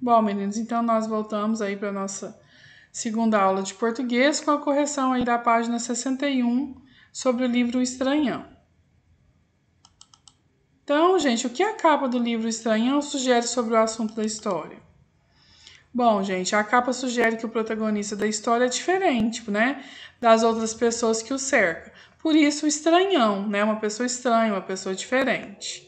Bom, meninos, então nós voltamos aí para nossa segunda aula de português com a correção aí da página 61 sobre o livro Estranhão. Então, gente, o que a capa do livro Estranhão sugere sobre o assunto da história? Bom, gente, a capa sugere que o protagonista da história é diferente, né, das outras pessoas que o cercam. Por isso, estranhão, né, uma pessoa estranha, uma pessoa diferente.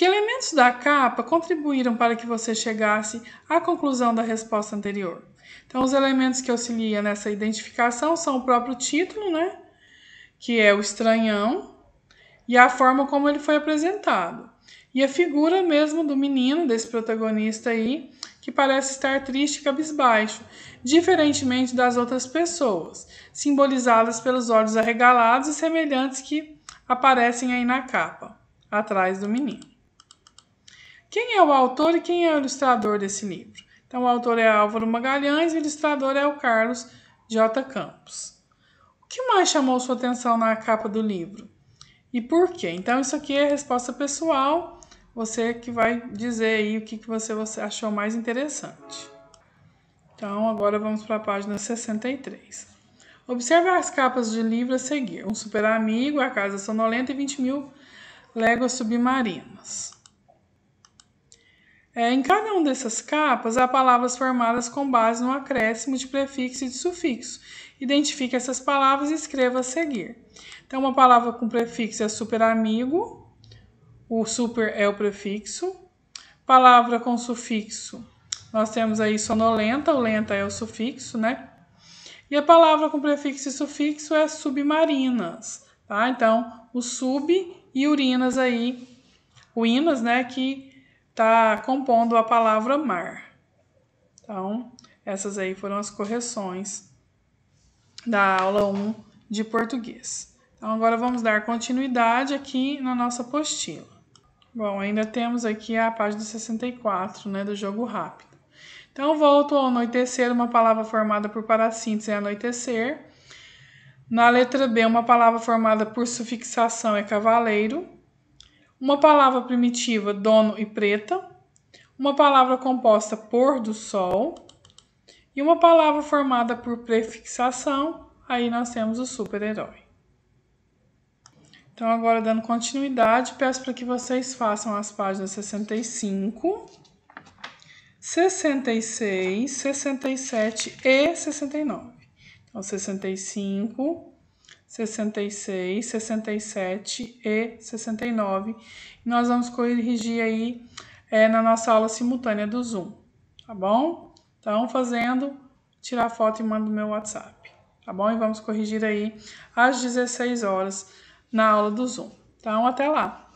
Que elementos da capa contribuíram para que você chegasse à conclusão da resposta anterior? Então, os elementos que auxiliam nessa identificação são o próprio título, né? Que é o estranhão, e a forma como ele foi apresentado. E a figura mesmo do menino, desse protagonista aí, que parece estar triste e cabisbaixo, diferentemente das outras pessoas, simbolizadas pelos olhos arregalados e semelhantes que aparecem aí na capa, atrás do menino. Quem é o autor e quem é o ilustrador desse livro? Então, o autor é Álvaro Magalhães e o ilustrador é o Carlos J. Campos. O que mais chamou sua atenção na capa do livro? E por quê? Então, isso aqui é resposta pessoal. Você que vai dizer aí o que, você, você achou mais interessante. Então, agora vamos para a página 63. Observe as capas de livro a seguir. Um super amigo, a casa sonolenta e 20 mil léguas submarinas. É, em cada uma dessas capas, há palavras formadas com base no acréscimo de prefixo e de sufixo. Identifique essas palavras e escreva a seguir. Então, uma palavra com prefixo é super amigo o super é o prefixo. Palavra com sufixo, nós temos aí sonolenta, o lenta é o sufixo, né? E a palavra com prefixo e sufixo é submarinas, tá? Então, o sub e urinas aí, uinas, né, que está compondo a palavra mar. Então, essas aí foram as correções da aula 1 de português. Então, agora vamos dar continuidade aqui na nossa apostila. Bom, ainda temos aqui a página 64, né, do jogo rápido. Então, volto ao anoitecer, uma palavra formada por parassíntese é anoitecer. Na letra B, uma palavra formada por sufixação é cavaleiro uma palavra primitiva dono e preta, uma palavra composta por do sol e uma palavra formada por prefixação, aí nós temos o super-herói. Então, agora dando continuidade, peço para que vocês façam as páginas 65, 66, 67 e 69. Então, 65, 66, 67 e 69. Nós vamos corrigir aí é, na nossa aula simultânea do Zoom, tá bom? Então, fazendo, tirar foto e mando no meu WhatsApp, tá bom? E vamos corrigir aí às 16 horas na aula do Zoom. Então, até lá!